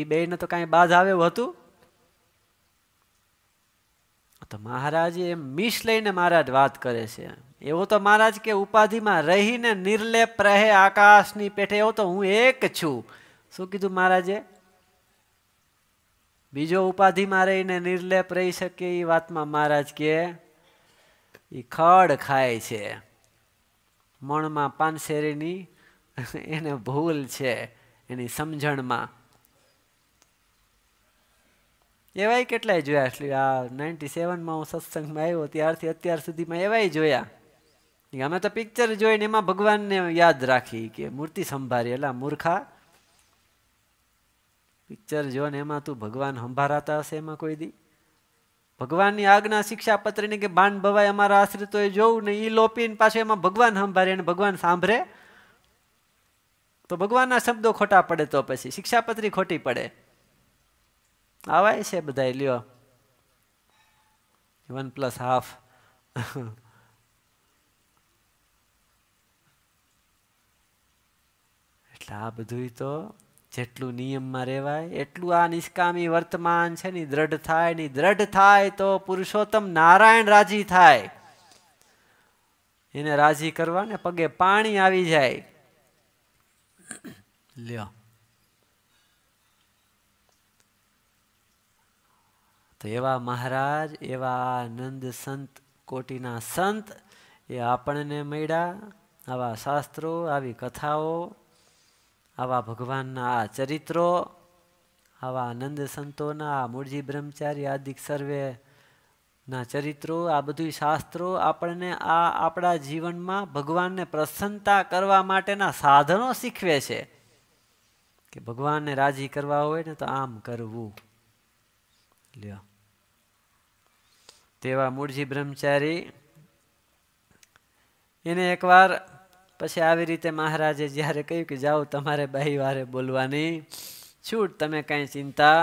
એ બેયને તો કાંઈ બાજ આવે હતું તો મહારાજે એમ મિશ લઈને મહારાજ વાત કરે છે એવો તો મહારાજ કે ઉપાધિમાં રહીને નિર્લેપ રહે આકાશની પેઠે એવો તો હું એક છું શું કીધું મહારાજે બીજો ઉપાધિમાં રહીને નિર્લેપ રહી શકે એ વાતમાં મહારાજ કે એ ખડ ખાય છે મણમાં પાનસેરીની [LAUGHS] એને ભૂલ છે એની સમજણમાં એવાય કેટલાય જોયા એટલે આ નાઇન્ટી સેવનમાં હું સત્સંગમાં આવ્યો ત્યારથી અત્યાર સુધીમાં એવાય જોયા અમે તો પિક્ચર જોઈને એમાં ભગવાનને યાદ રાખી કે મૂર્તિ સંભાળી એટલે મૂર્ખા પિક્ચર જો ને એમાં તું ભગવાન સંભારાતા હશે એમાં કોઈ દી ભગવાનની આજ્ઞા શિક્ષા પત્રની કે બાણ ભવાય અમારા આશ્રિતોએ જોવું ને એ લોપીને પાછું એમાં ભગવાન સંભારે અને ભગવાન સાંભળે તો ભગવાનના શબ્દો ખોટા પડે તો પછી શિક્ષાપત્રી ખોટી પડે આવાય છે બધા લ્યો વન પ્લસ હાફ એટલે આ બધું તો જેટલું નિયમમાં રહેવાય એટલું આ નિષ્કામી વર્તમાન છે ને દ્રઢ થાય ને દ્રઢ થાય તો પુરુષોત્તમ નારાયણ રાજી થાય એને રાજી કરવા ને પગે પાણી આવી જાય લ્યો તો એવા મહારાજ એવા નંદ સંત કોટીના સંત એ આપણને મળ્યા આવા શાસ્ત્રો આવી કથાઓ આવા ભગવાનના આ ચરિત્રો આવા આનંદ સંતોના આ મૂળજી બ્રહ્મચારી આદિક સર્વે ના ચરિત્રો આ બધું શાસ્ત્રો આપણને આ આપણા જીવનમાં ભગવાનને પ્રસન્નતા કરવા માટેના સાધનો શીખવે છે કે ભગવાનને રાજી કરવા હોય ને તો આમ કરવું લ્યો તેવા મૂળજી બ્રહ્મચારી એને એકવાર પછી આવી રીતે મહારાજે જ્યારે કહ્યું કે જાઓ તમારે બાઈ વારે બોલવાની છૂટ તમે કાંઈ ચિંતા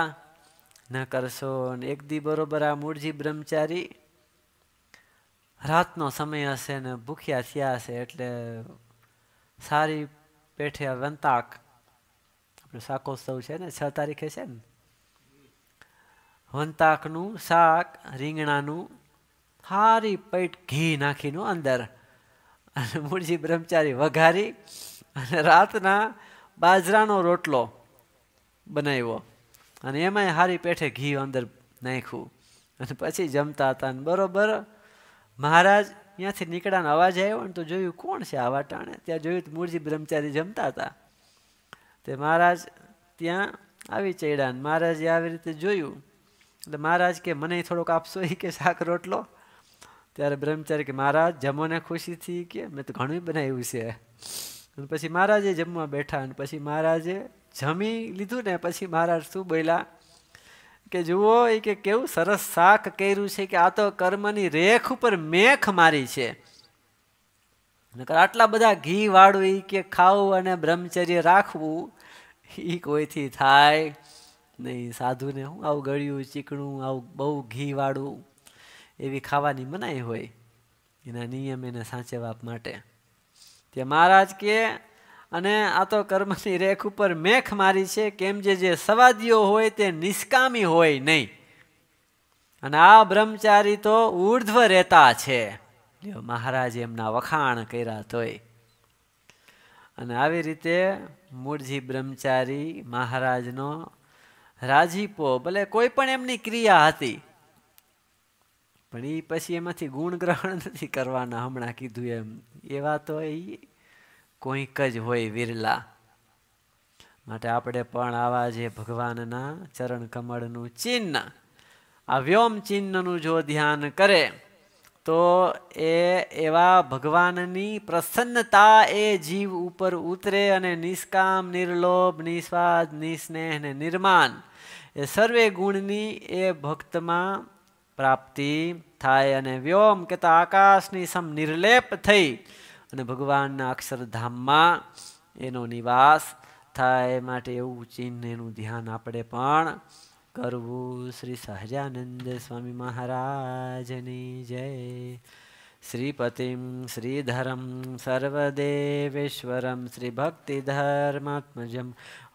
ન કરશો ને એક દી બરોબર આ મૂળજી બ્રહ્મચારી રાતનો સમય હશે ને ભૂખ્યા થયા હશે એટલે સારી પેઠે વંતાક આપણું શાકોત્સવ છે ને છ તારીખે છે ને વંતાકનું શાક રીંગણાનું સારી પેટ ઘી નાખીનું અંદર અને મૂળજી બ્રહ્મચારી વઘારી અને રાતના બાજરાનો રોટલો બનાવ્યો અને એમાંય હારી પેઠે ઘી અંદર નાખ્યું અને પછી જમતા હતા અને બરોબર મહારાજ ત્યાંથી નીકળાનો અવાજ આવ્યો ને તો જોયું કોણ છે આવા ટાણે ત્યાં જોયું તો મૂળજી બ્રહ્મચારી જમતા હતા તે મહારાજ ત્યાં આવી ચડ્યા ને મહારાજે આવી રીતે જોયું એટલે મહારાજ કે મને થોડોક આપશો એ કે શાક રોટલો ત્યારે બ્રહ્મચારી કે મહારાજ જમવાને ખુશીથી કે મેં તો ઘણું બનાવ્યું છે અને પછી મહારાજે જમવા બેઠા અને પછી મહારાજે જમી લીધું ને પછી મહારાજ શું બોલ્યા કે જુઓ એ કે કેવું સરસ શાક કર્યું છે કે આ તો કર્મની રેખ ઉપર મેખ મારી છે નકર આટલા બધા ઘી વાળું એ કે ખાવું અને બ્રહ્મચર્ય રાખવું એ કોઈથી થાય નહીં સાધુને શું આવું ગળ્યું ચીકણું આવું બહુ ઘી વાળું એવી ખાવાની મનાઈ હોય એના નિયમ એને સાચવવા માટે તે મહારાજ કે અને આ તો કર્મની રેખ ઉપર મેખ મારી છે કેમ જે જે સવાદીઓ હોય તે નિષ્કામી હોય નહીં અને આ બ્રહ્મચારી તો ઉર્ધ્વ રહેતા છે મહારાજ એમના વખાણ કર્યા તોય અને આવી રીતે મૂળજી બ્રહ્મચારી મહારાજનો રાજીપો ભલે કોઈ પણ એમની ક્રિયા હતી પણ એ પછી એમાંથી ગુણ ગ્રહણ નથી કરવાના હમણાં કીધું એમ એવા તો એ કોઈક જ હોય વિરલા માટે આપણે પણ આવા જે ભગવાનના ચરણ કમળનું ચિહ્ન આ વ્યોમ ચિહ્નનું જો ધ્યાન કરે તો એ એવા ભગવાનની પ્રસન્નતા એ જીવ ઉપર ઉતરે અને નિષ્કામ નિર્લોભ નિસ્વાદ નિસ્નેહ ને નિર્માણ એ સર્વે ગુણની એ ભક્તમાં પ્રાપ્તિ થાય અને વ્યોમ કે કહેતા આકાશની સમ નિર્લેપ થઈ અને ભગવાનના અક્ષરધામમાં એનો નિવાસ થાય માટે એવું ચિહ્ન એનું ધ્યાન આપણે પણ કરવું શ્રી સહજાનંદ સ્વામી મહારાજની જય શ્રીપતિમ શ્રીધરમ સર્વદેવેશ્વરમ શ્રીભક્તિધર્માત્મજમ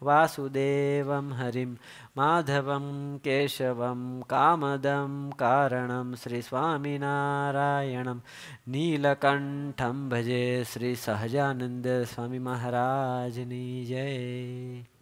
वासुदेवं हरिं माधवं केशवं कामदं कारणं श्रीस्वामिनारायणं नीलकण्ठं भजे श्रीसहजानन्दस्वामी महाराजनी जय